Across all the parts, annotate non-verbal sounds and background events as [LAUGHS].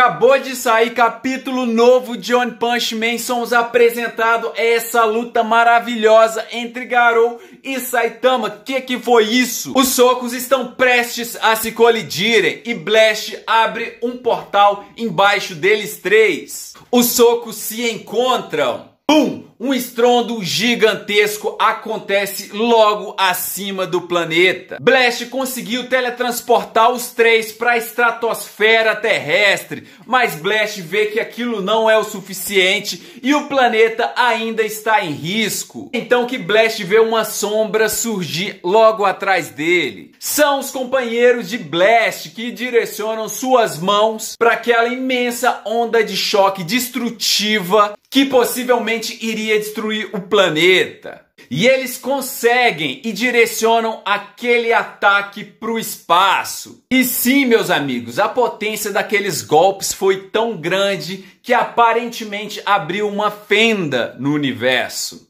Acabou de sair capítulo novo de One Punch Man. Somos apresentado essa luta maravilhosa entre Garou e Saitama. Que que foi isso? Os socos estão prestes a se colidirem e Blast abre um portal embaixo deles três. Os socos se encontram um estrondo gigantesco acontece logo acima do planeta. Blast conseguiu teletransportar os três para a estratosfera terrestre, mas Blast vê que aquilo não é o suficiente e o planeta ainda está em risco. Então que Blast vê uma sombra surgir logo atrás dele. São os companheiros de Blast que direcionam suas mãos para aquela imensa onda de choque destrutiva que possivelmente provavelmente iria destruir o planeta. E eles conseguem e direcionam aquele ataque para o espaço. E sim, meus amigos, a potência daqueles golpes foi tão grande que aparentemente abriu uma fenda no universo.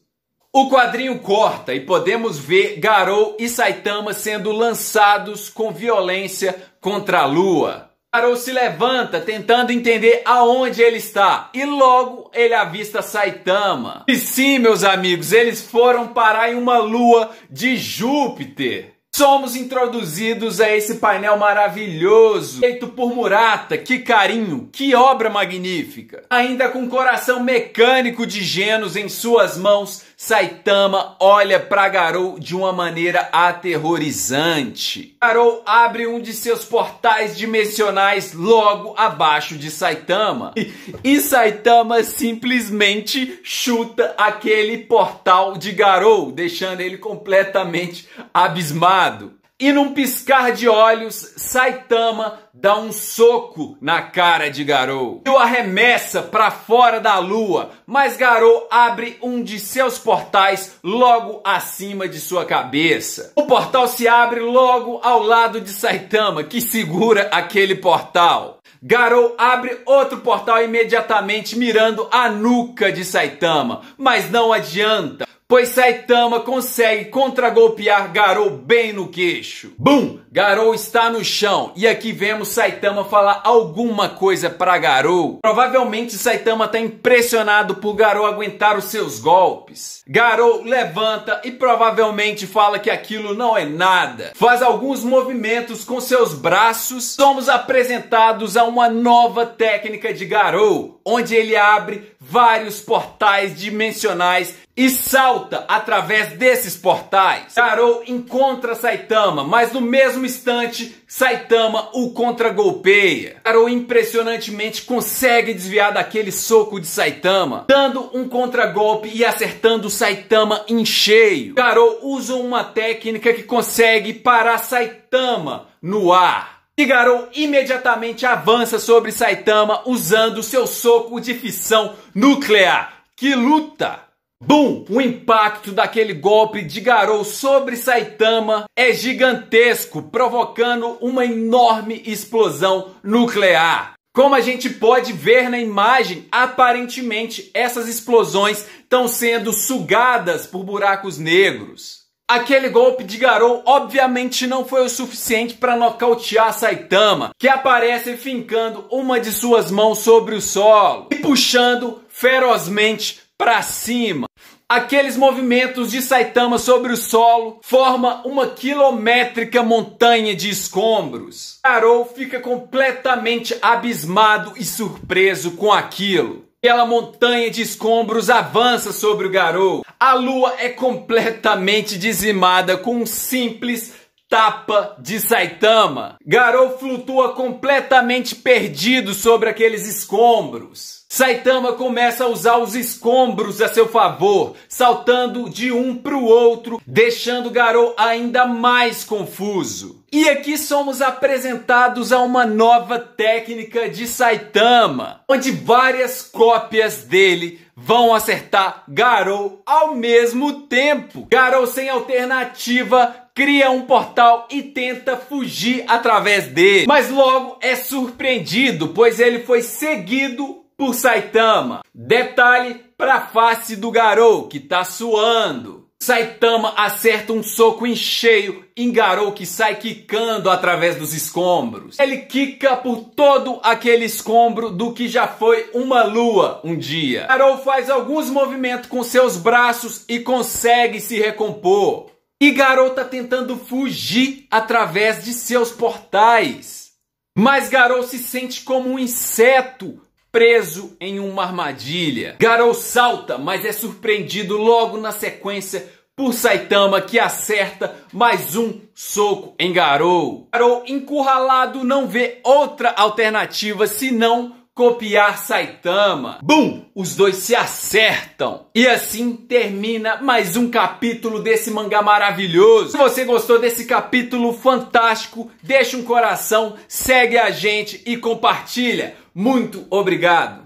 O quadrinho corta e podemos ver Garou e Saitama sendo lançados com violência contra a Lua. Carol se levanta tentando entender aonde ele está e logo ele avista Saitama. E sim, meus amigos, eles foram parar em uma lua de Júpiter. Somos introduzidos a esse painel maravilhoso, feito por Murata. Que carinho, que obra magnífica! Ainda com o coração mecânico de Genos em suas mãos, Saitama olha para Garou de uma maneira aterrorizante. Garou abre um de seus portais dimensionais logo abaixo de Saitama. E, [LAUGHS] e Saitama simplesmente chuta aquele portal de Garou, deixando ele completamente abismado. E num piscar de olhos, Saitama dá um soco na cara de Garou. E o arremessa para fora da lua, mas Garou abre um de seus portais logo acima de sua cabeça. O portal se abre logo ao lado de Saitama, que segura aquele portal. Garou abre outro portal imediatamente mirando a nuca de Saitama, mas não adianta pois Saitama consegue contragolpear Garou bem no queixo. Bum! Garou está no chão e aqui vemos Saitama falar alguma coisa para Garou. Provavelmente Saitama está impressionado por Garou aguentar os seus golpes. Garou levanta e provavelmente fala que aquilo não é nada. Faz alguns movimentos com seus braços. Somos apresentados a uma nova técnica de Garou, onde ele abre vários portais dimensionais e salta através desses portais. Garou encontra Saitama, mas no mesmo instante, Saitama o contragolpeia. Garou impressionantemente consegue desviar daquele soco de Saitama, dando um contragolpe e acertando Saitama em cheio. Garou usa uma técnica que consegue parar Saitama no ar. Garou imediatamente avança sobre Saitama usando seu soco de fissão nuclear. Que luta! Bum! O impacto daquele golpe de Garou sobre Saitama é gigantesco, provocando uma enorme explosão nuclear. Como a gente pode ver na imagem, aparentemente essas explosões estão sendo sugadas por buracos negros. Aquele golpe de Garou obviamente não foi o suficiente para nocautear Saitama, que aparece fincando uma de suas mãos sobre o solo e puxando ferozmente para cima. Aqueles movimentos de Saitama sobre o solo forma uma quilométrica montanha de escombros. Garou fica completamente abismado e surpreso com aquilo. Aquela montanha de escombros avança sobre o Garou. A lua é completamente dizimada com um simples tapa de Saitama. Garou flutua completamente perdido sobre aqueles escombros. Saitama começa a usar os escombros a seu favor, saltando de um para o outro, deixando Garou ainda mais confuso. E aqui somos apresentados a uma nova técnica de Saitama, onde várias cópias dele vão acertar Garou ao mesmo tempo. Garou sem alternativa cria um portal e tenta fugir através dele. Mas logo é surpreendido, pois ele foi seguido por Saitama. Detalhe pra face do Garou, que tá suando. Saitama acerta um soco em cheio em Garou que sai quicando através dos escombros. Ele quica por todo aquele escombro do que já foi uma lua um dia. Garou faz alguns movimentos com seus braços e consegue se recompor e garota tá tentando fugir através de seus portais. Mas Garou se sente como um inseto preso em uma armadilha. Garou salta, mas é surpreendido logo na sequência por Saitama que acerta mais um soco em Garou. Garou encurralado não vê outra alternativa senão copiar Saitama. Bum! Os dois se acertam. E assim termina mais um capítulo desse mangá maravilhoso. Se você gostou desse capítulo fantástico, deixa um coração, segue a gente e compartilha. Muito obrigado!